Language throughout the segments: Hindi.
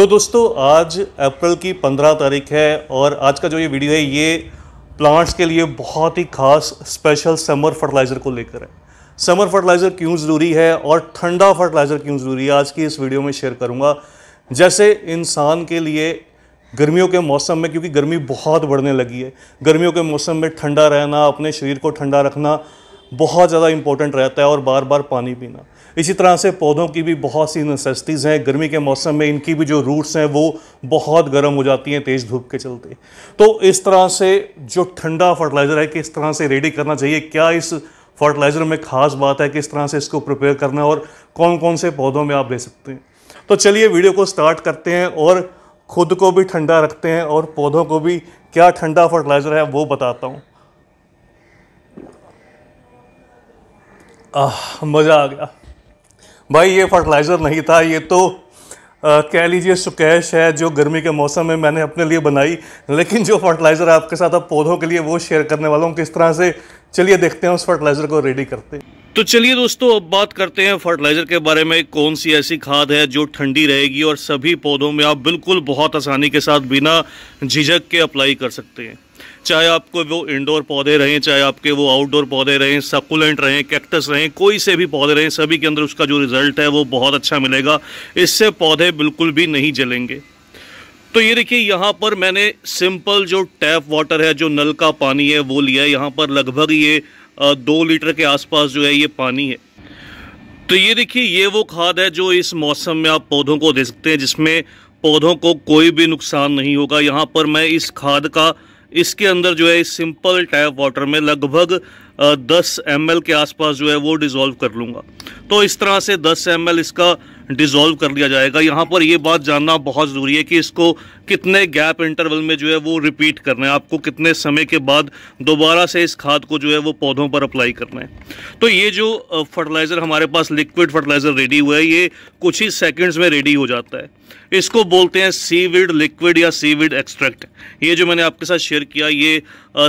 तो दोस्तों आज अप्रैल की पंद्रह तारीख है और आज का जो ये वीडियो है ये प्लांट्स के लिए बहुत ही खास स्पेशल समर फर्टिलाइज़र को लेकर है समर फर्टिलाइज़र क्यों ज़रूरी है और ठंडा फर्टिलाइज़र क्यों ज़रूरी है आज की इस वीडियो में शेयर करूँगा जैसे इंसान के लिए गर्मियों के मौसम में क्योंकि गर्मी बहुत बढ़ने लगी है गर्मियों के मौसम में ठंडा रहना अपने शरीर को ठंडा रखना बहुत ज़्यादा इंपॉर्टेंट रहता है और बार बार पानी पीना इसी तरह से पौधों की भी बहुत सी नेसेसिटीज़ हैं गर्मी के मौसम में इनकी भी जो रूट्स हैं वो बहुत गर्म हो जाती हैं तेज़ धूप के चलते तो इस तरह से जो ठंडा फर्टिलाइज़र है किस तरह से रेडी करना चाहिए क्या इस फर्टिलाइज़र में ख़ास बात है किस तरह से इसको प्रिपेयर करना है और कौन कौन से पौधों में आप दे सकते हैं तो चलिए वीडियो को स्टार्ट करते हैं और खुद को भी ठंडा रखते हैं और पौधों को भी क्या ठंडा फर्टिलाइज़र है वो बताता हूँ मज़ा आ गया भाई ये फर्टिलाइज़र नहीं था ये तो कह लीजिए सुकैश है जो गर्मी के मौसम में मैंने अपने लिए बनाई लेकिन जो फर्टिलाइज़र आपके साथ अब पौधों के लिए वो शेयर करने वाला हूँ किस तरह से चलिए देखते हैं उस फर्टिलाइज़र को रेडी करते हैं तो चलिए दोस्तों अब बात करते हैं फर्टिलाइज़र के बारे में कौन सी ऐसी खाद है जो ठंडी रहेगी और सभी पौधों में आप बिल्कुल बहुत आसानी के साथ बिना झिझक के अप्लाई कर सकते हैं चाहे आपको वो इंडोर पौधे रहें चाहे आपके वो आउटडोर पौधे रहें सकुलेंट रहें कैक्टस रहें कोई से भी पौधे रहें सभी के अंदर उसका जो रिज़ल्ट है वो बहुत अच्छा मिलेगा इससे पौधे बिल्कुल भी नहीं जलेंगे तो ये देखिए यहाँ पर मैंने सिंपल जो टैप वाटर है जो नल का पानी है वो लिया है यहाँ पर लगभग ये दो लीटर के आसपास जो है ये पानी है तो ये देखिए ये वो खाद है जो इस मौसम में आप पौधों को दे सकते हैं जिसमें पौधों को कोई भी नुकसान नहीं होगा यहाँ पर मैं इस खाद का इसके अंदर जो है इस सिंपल टैप वाटर में लगभग 10 एम के आसपास जो है वो डिज़ोल्व कर लूँगा तो इस तरह से 10 एम इसका डिज़ोल्व कर लिया जाएगा यहाँ पर ये बात जानना बहुत ज़रूरी है कि इसको कितने गैप इंटरवल में जो है वो रिपीट करना है आपको कितने समय के बाद दोबारा से इस खाद को जो है वो पौधों पर अप्लाई करना है तो ये जो फर्टिलाइज़र हमारे पास लिक्विड फर्टिलाइज़र रेडी हुआ है ये कुछ ही सेकेंड्स में रेडी हो जाता है इसको बोलते हैं सीविड लिक्विड या सीविड एक्सट्रैक्ट ये जो मैंने आपके साथ शेयर किया ये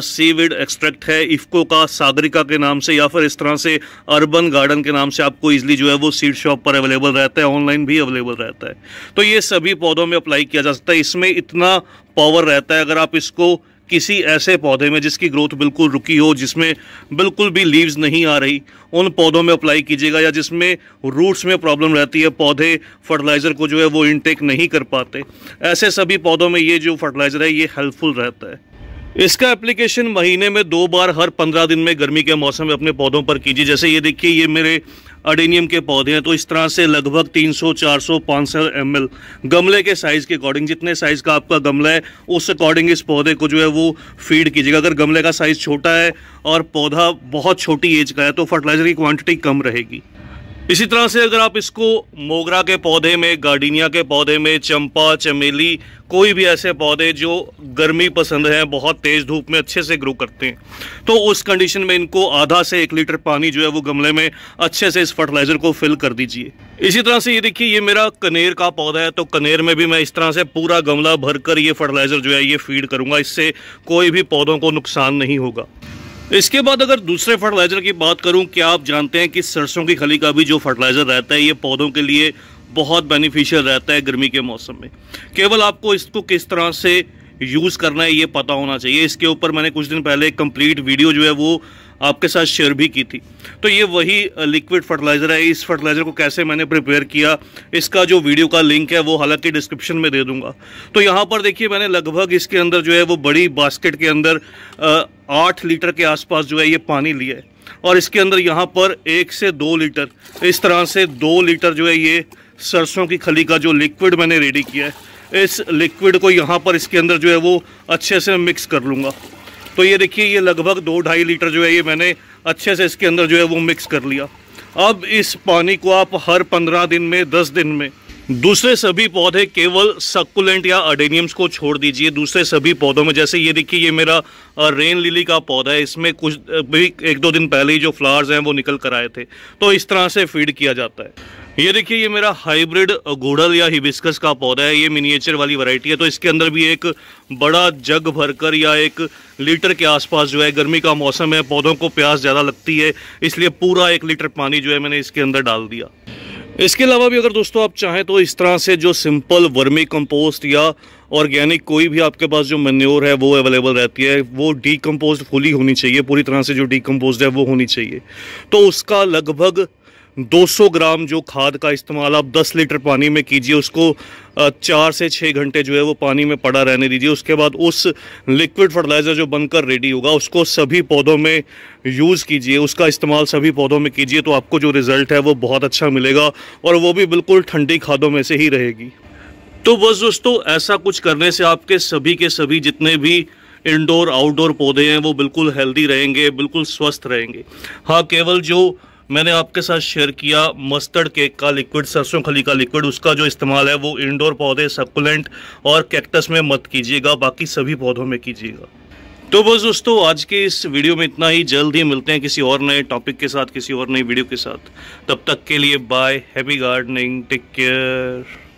सीविड एक्सट्रैक्ट है इफ्को का सागरिका के नाम से या फिर इस तरह से अर्बन गार्डन के नाम से आपको इजिली जो है वो सीड शॉप पर अवेलेबल रहता है ऑनलाइन भी अवेलेबल रहता है तो ये सभी पौधों में अप्लाई किया जा सकता है इसमें इतना पावर रहता है अगर आप इसको किसी ऐसे पौधे में जिसकी ग्रोथ बिल्कुल रुकी हो जिसमें बिल्कुल भी लीव्स नहीं आ रही उन पौधों में अप्लाई कीजिएगा या जिसमें रूट्स में प्रॉब्लम रहती है पौधे फर्टिलाइज़र को जो है वो इनटेक नहीं कर पाते ऐसे सभी पौधों में ये जो फर्टिलाइज़र है ये हेल्पफुल रहता है इसका एप्लीकेशन महीने में दो बार हर पंद्रह दिन में गर्मी के मौसम में अपने पौधों पर कीजिए जैसे ये देखिए ये मेरे अडेनियम के पौधे हैं तो इस तरह से लगभग 300, 400, 500 एमएल गमले के साइज़ के अकॉर्डिंग जितने साइज़ का आपका गमला है उस अकॉर्डिंग इस पौधे को जो है वो फीड कीजिएगा अगर गमले का साइज़ छोटा है और पौधा बहुत छोटी एज का है तो फर्टिलाइज़र की क्वांटिटी कम रहेगी इसी तरह से अगर आप इसको मोगरा के पौधे में गार्डिनिया के पौधे में चंपा चमेली कोई भी ऐसे पौधे जो गर्मी पसंद हैं बहुत तेज़ धूप में अच्छे से ग्रो करते हैं तो उस कंडीशन में इनको आधा से एक लीटर पानी जो है वो गमले में अच्छे से इस फर्टिलाइज़र को फिल कर दीजिए इसी तरह से ये देखिए ये मेरा कनेर का पौधा है तो कनेर में भी मैं इस तरह से पूरा गमला भर ये फर्टिलाइज़र जो है ये फीड करूँगा इससे कोई भी पौधों को नुकसान नहीं होगा इसके बाद अगर दूसरे फर्टिलाइज़र की बात करूं क्या आप जानते हैं कि सरसों की खली का भी जो फर्टिलाइज़र रहता है ये पौधों के लिए बहुत बेनिफिशियल रहता है गर्मी के मौसम में केवल आपको इसको किस तरह से यूज़ करना है ये पता होना चाहिए इसके ऊपर मैंने कुछ दिन पहले कंप्लीट वीडियो जो है वो आपके साथ शेयर भी की थी तो ये वही लिक्विड फर्टिलाइज़र है इस फर्टिलाइज़र को कैसे मैंने प्रिपेयर किया इसका जो वीडियो का लिंक है वो हालांकि डिस्क्रिप्शन में दे दूंगा तो यहाँ पर देखिए मैंने लगभग इसके अंदर जो है वो बड़ी बास्केट के अंदर आठ लीटर के आसपास जो है ये पानी लिया है और इसके अंदर यहाँ पर एक से दो लीटर इस तरह से दो लीटर जो है ये सरसों की खली का जो लिक्विड मैंने रेडी किया है इस लिक्विड को यहाँ पर इसके अंदर जो है वो अच्छे से मिक्स कर लूँगा तो ये देखिए ये लगभग दो ढाई लीटर जो है ये मैंने अच्छे से इसके अंदर जो है वो मिक्स कर लिया अब इस पानी को आप हर पंद्रह दिन में दस दिन में दूसरे सभी पौधे केवल सकुलेंट या अडेनियम्स को छोड़ दीजिए दूसरे सभी पौधों में जैसे ये देखिए ये मेरा रेन लिली का पौधा है इसमें कुछ भी एक दो दिन पहले ही जो फ्लावर्स हैं वो निकल कर आए थे तो इस तरह से फीड किया जाता है ये देखिए ये मेरा हाइब्रिड गोडल या हिबिस्कस का पौधा है ये मिनिएचर वाली वैरायटी है तो इसके अंदर भी एक बड़ा जग भरकर या एक लीटर के आसपास जो है गर्मी का मौसम है पौधों को प्यास ज़्यादा लगती है इसलिए पूरा एक लीटर पानी जो है मैंने इसके अंदर डाल दिया इसके अलावा भी अगर दोस्तों आप चाहें तो इस तरह से जो सिंपल वर्मी कंपोस्ट या ऑर्गेनिक कोई भी आपके पास जो मेन्योर है वो अवेलेबल रहती है वो डीकम्पोज फुली होनी चाहिए पूरी तरह से जो डीकम्पोज है वो होनी चाहिए तो उसका लगभग 200 ग्राम जो खाद का इस्तेमाल आप 10 लीटर पानी में कीजिए उसको चार से छः घंटे जो है वो पानी में पड़ा रहने दीजिए उसके बाद उस लिक्विड फर्टिलाइज़र जो बनकर रेडी होगा उसको सभी पौधों में यूज़ कीजिए उसका इस्तेमाल सभी पौधों में कीजिए तो आपको जो रिज़ल्ट है वो बहुत अच्छा मिलेगा और वो भी बिल्कुल ठंडी खादों में से ही रहेगी तो बस दोस्तों ऐसा कुछ करने से आपके सभी के सभी जितने भी इंडोर आउटडोर पौधे हैं वो बिल्कुल हेल्दी रहेंगे बिल्कुल स्वस्थ रहेंगे हाँ केवल जो मैंने आपके साथ शेयर किया मस्टर्ड केक का लिक्विड सरसों खली का लिक्विड उसका जो इस्तेमाल है वो इंडोर पौधे सकुलेंट और कैक्टस में मत कीजिएगा बाकी सभी पौधों में कीजिएगा तो बस दोस्तों आज के इस वीडियो में इतना ही जल्द ही मिलते हैं किसी और नए टॉपिक के साथ किसी और नई वीडियो के साथ तब तक के लिए bye happy gardening take care